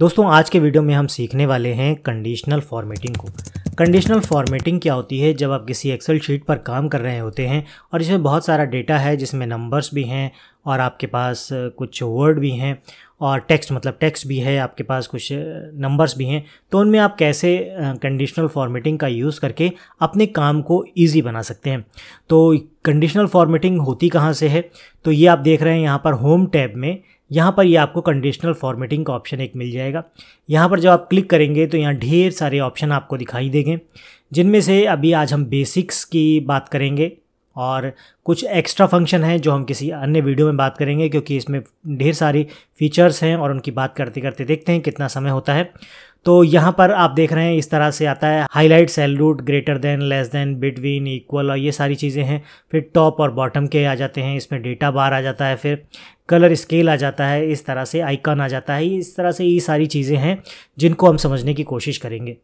दोस्तों आज के वीडियो में हम सीखने वाले हैं कंडीशनल फॉर्मेटिंग को कंडीशनल फॉर्मेटिंग क्या होती है जब आप किसी एक्सेल शीट पर काम कर रहे होते हैं और इसमें बहुत सारा डेटा है जिसमें नंबर्स भी हैं और आपके पास कुछ वर्ड भी हैं और टेक्स्ट मतलब टेक्स्ट भी है आपके पास कुछ नंबर्स भी हैं तो उनमें आप कैसे कंडीशनल फॉर्मेटिंग का यूज़ करके अपने काम को इजी बना सकते हैं तो कंडीशनल फॉर्मेटिंग होती कहाँ से है तो ये आप देख रहे हैं यहाँ पर होम टैब में यहाँ पर ये यह आपको कंडीशनल फॉर्मेटिंग का ऑप्शन एक मिल जाएगा यहाँ पर जब आप क्लिक करेंगे तो यहाँ ढेर सारे ऑप्शन आपको दिखाई देंगे जिनमें से अभी आज हम बेसिक्स की बात करेंगे और कुछ एक्स्ट्रा फंक्शन हैं जो हम किसी अन्य वीडियो में बात करेंगे क्योंकि इसमें ढेर सारी फीचर्स हैं और उनकी बात करते करते देखते हैं कितना समय होता है तो यहाँ पर आप देख रहे हैं इस तरह से आता है highlight cell rules greater than less than between equal और ये सारी चीज़ें हैं फिर टॉप और बॉटम के आ जाते हैं इसमें डेटा बार आ जाता है फिर कलर स्केल आ जाता है इस तरह से आइकन आ जाता है इस तरह से ये सारी चीज़ें हैं जिनको हम समझने की कोशिश करेंगे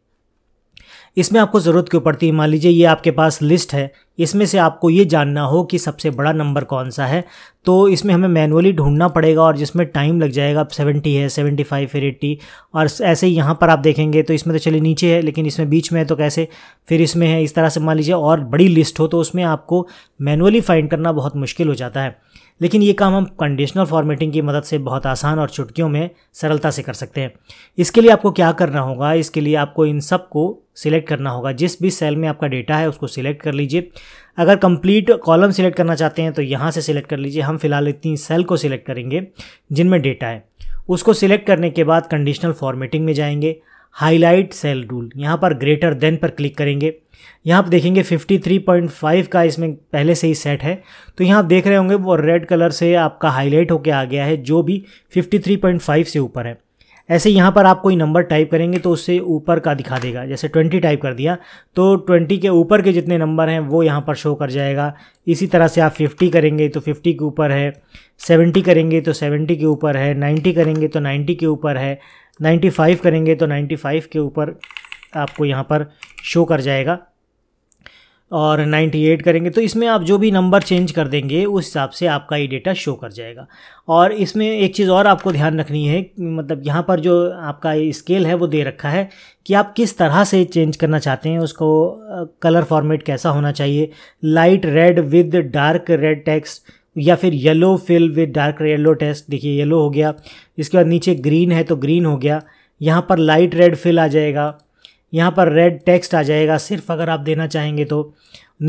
इसमें आपको ज़रूरत क्यों पड़ती है मान लीजिए ये आपके पास लिस्ट है इसमें से आपको ये जानना हो कि सबसे बड़ा नंबर कौन सा है तो इसमें हमें मैनुअली ढूंढना पड़ेगा और जिसमें टाइम लग जाएगा अब सेवेंटी है सेवेंटी फाइव फिर एट्टी और ऐसे ही यहाँ पर आप देखेंगे तो इसमें तो चलिए नीचे है लेकिन इसमें बीच में है तो कैसे फिर इसमें है इस तरह से मान लीजिए और बड़ी लिस्ट हो तो उसमें आपको मैनुअली फाइंड करना बहुत मुश्किल हो जाता है लेकिन ये काम हम कंडीशनल फॉर्मेटिंग की मदद से बहुत आसान और चुटकियों में सरलता से कर सकते हैं इसके लिए आपको क्या करना होगा इसके लिए आपको इन सब को सिलेक्ट करना होगा जिस भी सेल में आपका डेटा है उसको सिलेक्ट कर लीजिए अगर कंप्लीट कॉलम सिलेक्ट करना चाहते हैं तो यहाँ से सिलेक्ट कर लीजिए हम फिलहाल इतनी सेल को सिलेक्ट करेंगे जिनमें डेटा है उसको सिलेक्ट करने के बाद कंडीशनल फॉर्मेटिंग में जाएंगे हाईलाइट सेल रूल यहाँ पर ग्रेटर देन पर क्लिक करेंगे यहाँ आप देखेंगे 53.5 का इसमें पहले से ही सेट है तो यहाँ आप देख रहे होंगे वो रेड कलर से आपका हाईलाइट होके आ गया है जो भी 53.5 से ऊपर है ऐसे यहाँ पर आप कोई नंबर टाइप करेंगे तो उससे ऊपर का दिखा देगा जैसे 20 टाइप कर दिया तो 20 के ऊपर के जितने नंबर हैं वो यहाँ पर शो कर जाएगा इसी तरह से आप 50 करेंगे तो 50 के ऊपर है 70 करेंगे तो 70 के ऊपर है 90 करेंगे तो 90 के ऊपर है 95 करेंगे तो 95 के ऊपर आपको यहाँ पर शो कर जाएगा और 98 करेंगे तो इसमें आप जो भी नंबर चेंज कर देंगे उस हिसाब से आपका ये डेटा शो कर जाएगा और इसमें एक चीज़ और आपको ध्यान रखनी है मतलब यहाँ पर जो आपका स्केल है वो दे रखा है कि आप किस तरह से चेंज करना चाहते हैं उसको कलर फॉर्मेट कैसा होना चाहिए light red with dark red text या फिर yellow fill with dark yellow text देखिए येलो हो गया इसके बाद नीचे ग्रीन है तो ग्रीन हो गया यहाँ पर लाइट रेड फिल आ जाएगा यहाँ पर रेड टेक्स्ट आ जाएगा सिर्फ अगर आप देना चाहेंगे तो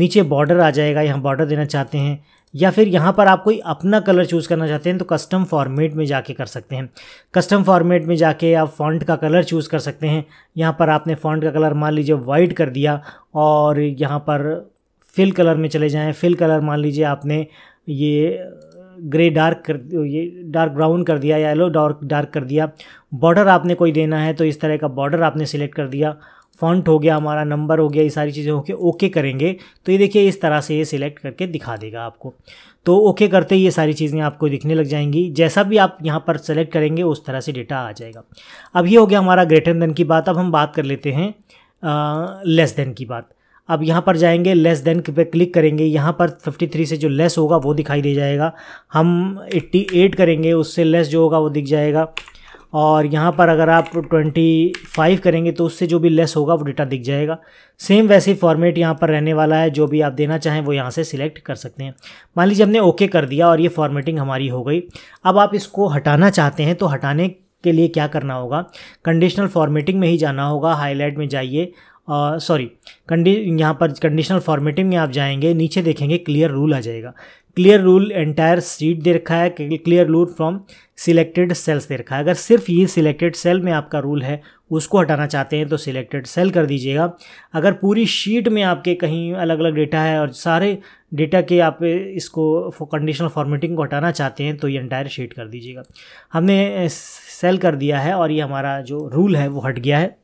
नीचे बॉर्डर आ जाएगा यहाँ बॉर्डर देना चाहते हैं या फिर यहाँ पर आप कोई अपना कलर चूज़ करना चाहते हैं तो कस्टम फॉर्मेट में जाके कर सकते हैं कस्टम फॉर्मेट में जाके आप फॉन्ट का कलर चूज़ कर सकते हैं यहाँ पर आपने फॉन्ट का कलर मान लीजिए वाइट कर दिया और यहाँ पर फिल कलर में चले जाएँ फिल कलर मान लीजिए आपने ये ग्रे डार्क कर ये डार्क ब्राउन कर दिया येलो डार्क डार्क कर दिया बॉर्डर आपने कोई देना है तो इस तरह का बॉर्डर आपने सेलेक्ट कर दिया फॉन्ट हो गया हमारा नंबर हो गया ये सारी चीज़ें होके ओके करेंगे तो ये देखिए इस तरह से ये सिलेक्ट करके दिखा देगा आपको तो ओके करते ही ये सारी चीज़ें आपको दिखने लग जाएंगी जैसा भी आप यहाँ पर सेलेक्ट करेंगे उस तरह से डेटा आ जाएगा अब ये हो गया हमारा ग्रेटर देन की बात अब हम बात कर लेते हैं लेस देन की बात अब यहाँ पर जाएंगे लेस देन पे क्लिक करेंगे यहाँ पर 53 से जो लेस होगा वो दिखाई दे जाएगा हम 88 करेंगे उससे लेस जो होगा वो दिख जाएगा और यहाँ पर अगर आप 25 करेंगे तो उससे जो भी लेस होगा वो डेटा दिख जाएगा सेम वैसे फॉर्मेट यहाँ पर रहने वाला है जो भी आप देना चाहें वो यहाँ से सिलेक्ट कर सकते हैं मान लीजिए हमने ओके कर दिया और ये फॉर्मेटिंग हमारी हो गई अब आप इसको हटाना चाहते हैं तो हटाने के लिए क्या करना होगा कंडीशनल फॉर्मेटिंग में ही जाना होगा हाईलाइट में जाइए सॉरी कंडी यहाँ पर कंडीशनल फॉर्मेटिंग में आप जाएंगे नीचे देखेंगे क्लियर रूल आ जाएगा क्लियर रूल एंटायर सीट दे रखा है clear rule from selected cells दे रखा है अगर सिर्फ ये सिलेक्टेड सेल में आपका रूल है उसको हटाना चाहते हैं तो सिलेक्टेड सेल कर दीजिएगा अगर पूरी शीट में आपके कहीं अलग अलग डेटा है और सारे डेटा के आप इसको कंडीशनल फॉर्मेटिंग को हटाना चाहते हैं तो ये एंटायर शीट कर दीजिएगा हमने सेल कर दिया है और ये हमारा जो रूल है वो हट गया है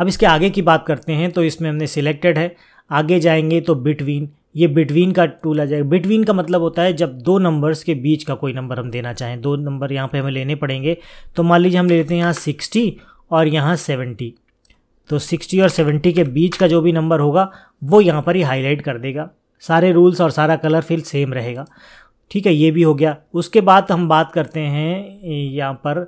अब इसके आगे की बात करते हैं तो इसमें हमने सिलेक्टेड है आगे जाएंगे तो बिटवीन ये बिटवीन का टूल आ जाएगा बिटवीन का मतलब होता है जब दो नंबर्स के बीच का कोई नंबर हम देना चाहें दो नंबर यहाँ पे हमें लेने पड़ेंगे तो मान लीजिए हम ले लेते हैं यहाँ सिक्सटी और यहाँ सेवेंटी तो सिक्सटी और 70 के बीच का जो भी नंबर होगा वो यहाँ पर ही हाईलाइट कर देगा सारे रूल्स और सारा कलर फिल सेम रहेगा ठीक है ये भी हो गया उसके बाद हम बात करते हैं यहाँ पर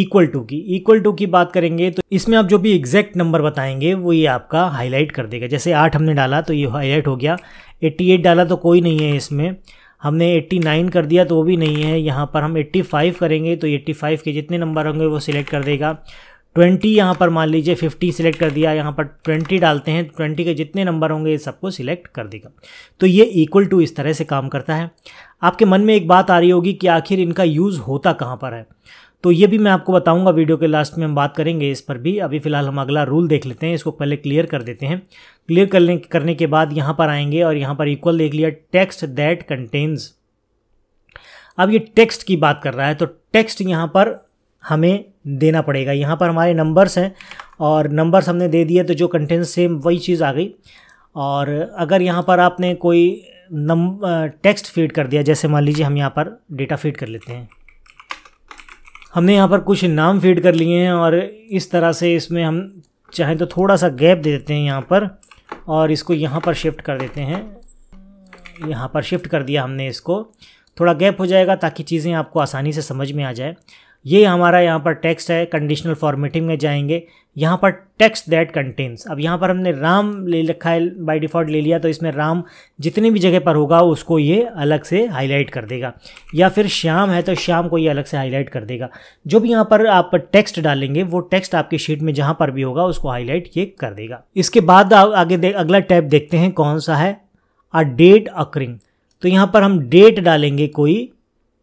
इक्वल टू की इक्वल टू की बात करेंगे तो इसमें आप जो भी एग्जैक्ट नंबर बताएंगे वो ये आपका हाईलाइट कर देगा जैसे आठ हमने डाला तो ये हाईलाइट हो गया एट्टी एट डाला तो कोई नहीं है इसमें हमने 89 कर दिया तो वो भी नहीं है यहाँ पर हम 85 करेंगे तो 85 के जितने नंबर होंगे वो सिलेक्ट कर देगा 20 यहाँ पर मान लीजिए 50 सिलेक्ट कर दिया यहाँ पर 20 डालते हैं 20 के जितने नंबर होंगे ये सबको सिलेक्ट कर देगा तो ये इक्वल टू इस तरह से काम करता है आपके मन में एक बात आ रही होगी कि आखिर इनका यूज़ होता कहाँ पर है तो ये भी मैं आपको बताऊंगा वीडियो के लास्ट में हम बात करेंगे इस पर भी अभी फ़िलहाल हम अगला रूल देख लेते हैं इसको पहले क्लियर कर देते हैं क्लियर करने करने के बाद यहाँ पर आएंगे और यहाँ पर इक्वल देख लिया टेक्स्ट दैट कंटेन्स अब ये टेक्स्ट की बात कर रहा है तो टेक्स्ट यहाँ पर हमें देना पड़ेगा यहाँ पर हमारे नंबर्स हैं और नंबर्स हमने दे दिए तो जो कंटेंस सेम वही चीज़ आ गई और अगर यहाँ पर आपने कोई नंब टेक्स्ट फीड कर दिया जैसे मान लीजिए हम यहाँ पर डेटा फीड कर लेते हैं हमने यहाँ पर कुछ नाम फीड कर लिए हैं और इस तरह से इसमें हम चाहें तो थोड़ा सा गैप दे देते हैं यहाँ पर और इसको यहाँ पर शिफ्ट कर देते हैं यहाँ पर शिफ्ट कर दिया हमने इसको थोड़ा गैप हो जाएगा ताकि चीज़ें आपको आसानी से समझ में आ जाए ये हमारा यहाँ पर टेक्स्ट है कंडीशनल फॉर्मेटिंग में जाएंगे यहाँ पर टेक्स्ट दैट कंटेंस अब यहाँ पर हमने राम ले रखा है बाय डिफ़ॉल्ट ले लिया तो इसमें राम जितनी भी जगह पर होगा उसको ये अलग से हाईलाइट कर देगा या फिर श्याम है तो श्याम को ये अलग से हाईलाइट कर देगा जो भी यहाँ पर आप टेक्स्ट डालेंगे वो टेक्स्ट आपके शीट में जहाँ पर भी होगा उसको हाईलाइट ये कर देगा इसके बाद आगे अगला टैप देखते हैं कौन सा है अ डेट अक्रिंग तो यहाँ पर हम डेट डालेंगे कोई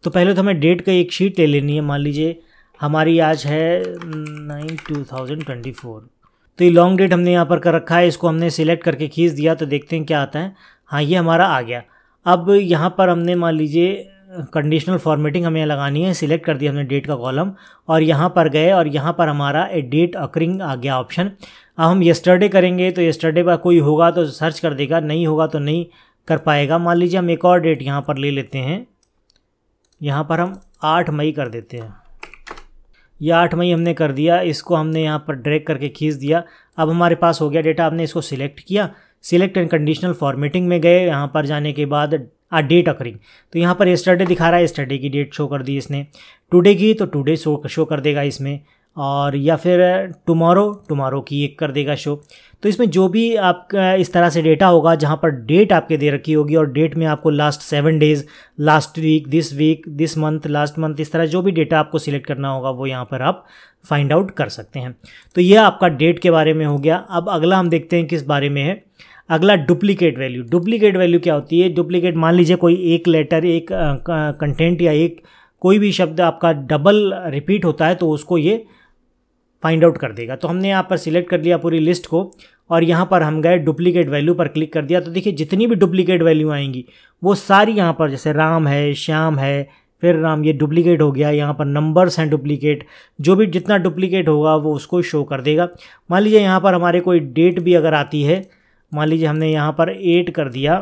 तो पहले तो हमें डेट का एक शीट ले लेनी है मान लीजिए हमारी आज है nine two thousand twenty four तो ये लॉन्ग डेट हमने यहाँ पर कर रखा है इसको हमने सिलेक्ट करके खींच दिया तो देखते हैं क्या आता है हाँ ये हमारा आ गया अब यहाँ पर हमने मान लीजिए कंडीशनल फॉर्मेटिंग हमें लगानी है सिलेक्ट कर दिया हमने डेट का कॉलम और यहाँ पर गए और यहाँ पर हमारा ए डेट अकरिंग आ गया ऑप्शन अब हम येस्टरडे करेंगे तो येस्टरडे पर कोई होगा तो सर्च कर देगा नहीं होगा तो नहीं कर पाएगा मान लीजिए हम एक और डेट यहाँ पर ले लेते हैं यहाँ पर हम आठ मई कर देते हैं ये आठ मई हमने कर दिया इसको हमने यहाँ पर ड्रैग करके खींच दिया अब हमारे पास हो गया डेटा आपने इसको सिलेक्ट किया सिलेक्ट एंड कंडीशनल फॉर्मेटिंग में गए यहाँ पर जाने के बाद आ डेट अकरिंग तो यहाँ पर स्टडे दिखा रहा है स्टडे की डेट शो कर दी इसने टुडे की तो टुडे शो शो कर देगा इसमें और या फिर टुमारो टुमारो की एक कर देगा शो तो इसमें जो भी आपका इस तरह से डेटा होगा जहाँ पर डेट आपके दे रखी होगी और डेट में आपको last seven days last week this week this month last month इस तरह जो भी डेटा आपको सिलेक्ट करना होगा वो यहाँ पर आप फाइंड आउट कर सकते हैं तो यह आपका डेट के बारे में हो गया अब अगला हम देखते हैं किस बारे में है अगला डुप्लीकेट वैल्यू डुप्लीकेट वैल्यू क्या होती है डुप्लीकेट मान लीजिए कोई एक लेटर एक कंटेंट या एक कोई भी शब्द आपका डबल रिपीट होता है तो उसको ये फाइंड आउट कर देगा तो हमने यहाँ पर सिलेक्ट कर लिया पूरी लिस्ट को और यहाँ पर हम गए डुप्लीकेट वैल्यू पर क्लिक कर दिया तो देखिए जितनी भी डुप्लीकेट वैल्यू आएंगी वो सारी यहाँ पर जैसे राम है श्याम है फिर राम ये डुप्लीकेट हो गया यहाँ पर नंबर्स हैं डुप्लीकेट जो भी जितना डुप्लीकेट होगा वो उसको शो कर देगा मान लीजिए यहाँ पर हमारे कोई डेट भी अगर आती है मान लीजिए हमने यहाँ पर एट कर दिया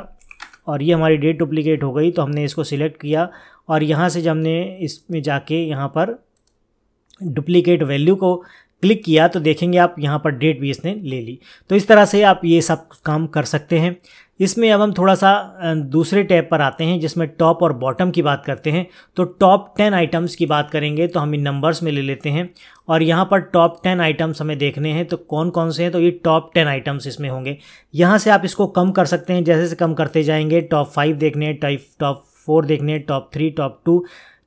और ये हमारी डेट डुप्लीकेट हो गई तो हमने इसको सिलेक्ट किया और यहाँ से जब हमने इसमें जाके यहाँ पर डुप्लीकेट वैल्यू को क्लिक किया तो देखेंगे आप यहाँ पर डेट भी इसने ले ली तो इस तरह से आप ये सब काम कर सकते हैं इसमें अब हम थोड़ा सा दूसरे टैब पर आते हैं जिसमें टॉप और बॉटम की बात करते हैं तो टॉप टेन आइटम्स की बात करेंगे तो हम इन नंबर्स में ले लेते हैं और यहाँ पर टॉप टेन आइटम्स हमें देखने हैं तो कौन कौन से हैं तो ये टॉप टेन आइटम्स इसमें होंगे यहाँ से आप इसको कम कर सकते हैं जैसे जैसे कम करते जाएंगे टॉप फाइव देखने टाइप टॉप फोर देखने टॉप थ्री टॉप टू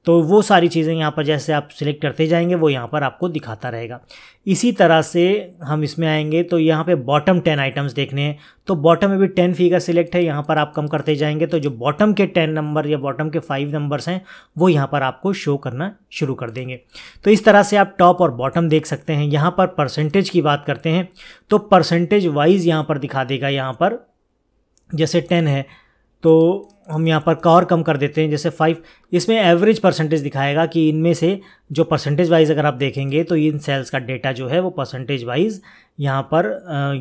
तो वो सारी चीज़ें यहाँ पर जैसे आप सिलेक्ट करते जाएंगे वो यहाँ पर आपको दिखाता रहेगा इसी तरह से हम इसमें आएंगे तो यहाँ पे बॉटम टेन आइटम्स देखने हैं तो बॉटम में भी टेन फिगर सिलेक्ट है यहाँ पर आप कम करते जाएंगे तो जो बॉटम के टेन नंबर या बॉटम के फाइव नंबर्स हैं वो यहाँ पर आपको शो करना शुरू कर देंगे तो इस तरह से आप टॉप और बॉटम देख सकते हैं यहाँ पर परसेंटेज की बात करते हैं तो परसेंटेज वाइज यहाँ पर दिखा देगा यहाँ पर जैसे टेन है तो हम यहाँ पर और कम कर देते हैं जैसे फाइव इसमें एवरेज परसेंटेज दिखाएगा कि इनमें से जो परसेंटेज वाइज अगर आप देखेंगे तो इन सेल्स का डेटा जो है वो परसेंटेज वाइज यहाँ पर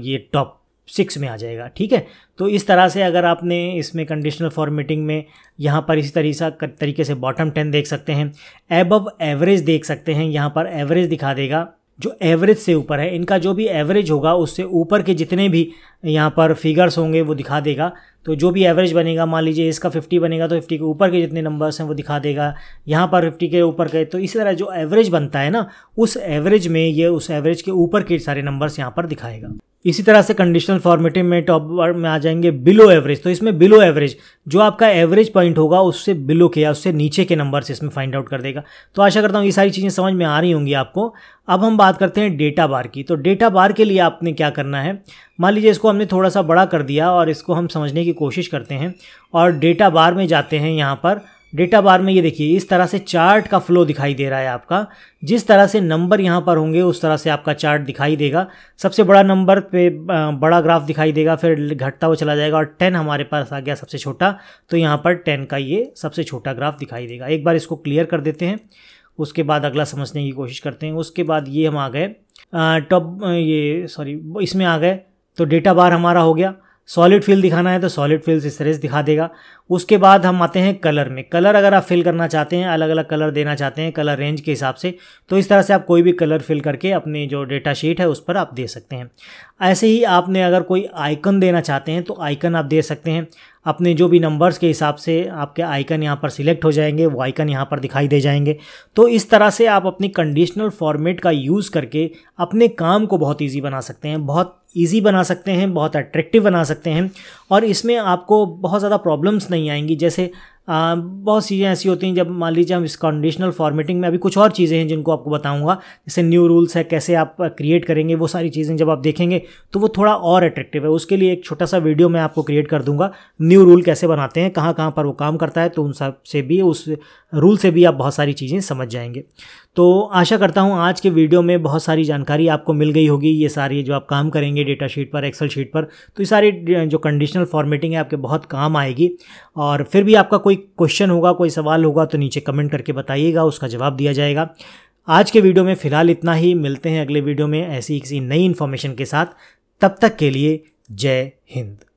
ये टॉप सिक्स में आ जाएगा ठीक है तो इस तरह से अगर आपने इसमें कंडीशनल फॉर्मेटिंग में यहाँ पर इसी तरीका तरीके से बॉटम टेन देख सकते हैं एबव एवरेज देख सकते हैं यहाँ पर एवरेज दिखा देगा जो एवरेज से ऊपर है इनका जो भी एवरेज होगा उससे ऊपर के जितने भी यहाँ पर फिगर्स होंगे वो दिखा देगा तो जो भी एवरेज बनेगा मान लीजिए इसका 50 बनेगा तो 50 के ऊपर के जितने नंबर्स हैं वो दिखा देगा यहाँ पर 50 के ऊपर के तो इसी तरह जो एवरेज बनता है ना उस एवरेज में ये उस एवरेज के ऊपर के सारे नंबर्स यहाँ पर दिखाएगा इसी तरह से कंडीशनल फॉर्मेटिव में टॉप में आ जाएंगे बिलो एवरेज तो इसमें बिलो एवरेज जो आपका एवरेज पॉइंट होगा उससे बिलो के या उससे नीचे के नंबर से इसमें फाइंड आउट कर देगा तो आशा करता हूँ ये सारी चीज़ें समझ में आ रही होंगी आपको अब हम बात करते हैं डेटा बार की तो डेटा बार के लिए आपने क्या करना है मान लीजिए इसको हमने थोड़ा सा बड़ा कर दिया और इसको हम समझने की कोशिश करते हैं और डेटा बार में जाते हैं यहाँ पर डेटा बार में ये देखिए इस तरह से चार्ट का फ्लो दिखाई दे रहा है आपका जिस तरह से नंबर यहाँ पर होंगे उस तरह से आपका चार्ट दिखाई देगा सबसे बड़ा नंबर पे बड़ा ग्राफ दिखाई देगा फिर घटता हुआ चला जाएगा और टेन हमारे पास आ गया सबसे छोटा तो यहाँ पर टेन का ये सबसे छोटा ग्राफ दिखाई देगा एक बार इसको क्लियर कर देते हैं उसके बाद अगला समझने की कोशिश करते हैं उसके बाद ये हम आ गए टॉप ये सॉरी इसमें आ गए तो डेटा बार हमारा हो गया सॉलिड फिल दिखाना है तो सॉलिड फिल्स इस तरह से दिखा देगा उसके बाद हम आते हैं कलर में कलर अगर आप फिल करना चाहते हैं अलग अलग कलर देना चाहते हैं कलर रेंज के हिसाब से तो इस तरह से आप कोई भी कलर फिल करके अपनी जो डेटा शीट है उस पर आप दे सकते हैं ऐसे ही आपने अगर कोई आइकन देना चाहते हैं तो आइकन आप दे सकते हैं अपने जो भी नंबर्स के हिसाब से आपके आइकन यहाँ पर सिलेक्ट हो जाएंगे वो आइकन यहाँ पर दिखाई दे जाएंगे तो इस तरह से आप अपनी कंडीशनल फॉर्मेट का यूज़ करके अपने काम को बहुत ईजी बना सकते हैं बहुत ईजी बना सकते हैं बहुत अट्रैक्टिव बना सकते हैं और इसमें आपको बहुत ज़्यादा प्रॉब्लम्स नहीं आएंगी जैसे बहुत चीज़ें ऐसी होती हैं जब मान लीजिए हम इस कंडीशनल फॉर्मेटिंग में अभी कुछ और चीज़ें हैं जिनको आपको बताऊंगा जैसे न्यू रूल्स है कैसे आप क्रिएट करेंगे वो सारी चीज़ें जब आप देखेंगे तो वो थोड़ा और अट्रैक्टिव है उसके लिए एक छोटा सा वीडियो मैं आपको क्रिएट कर दूंगा न्यू रूल कैसे बनाते हैं कहाँ कहाँ पर वो काम करता है तो उन सब से भी उस रूल से भी आप बहुत सारी चीज़ें समझ जाएंगे तो आशा करता हूँ आज के वीडियो में बहुत सारी जानकारी आपको मिल गई होगी ये सारी जो आप काम करेंगे डेटा शीट पर एक्सेल शीट पर तो ये सारी जो कंडीशनल फॉर्मेटिंग है आपके बहुत काम आएगी और फिर भी आपका कोई क्वेश्चन होगा कोई सवाल होगा तो नीचे कमेंट करके बताइएगा उसका जवाब दिया जाएगा आज के वीडियो में फ़िलहाल इतना ही मिलते हैं अगले वीडियो में ऐसी किसी नई इन्फॉर्मेशन के साथ तब तक के लिए जय हिंद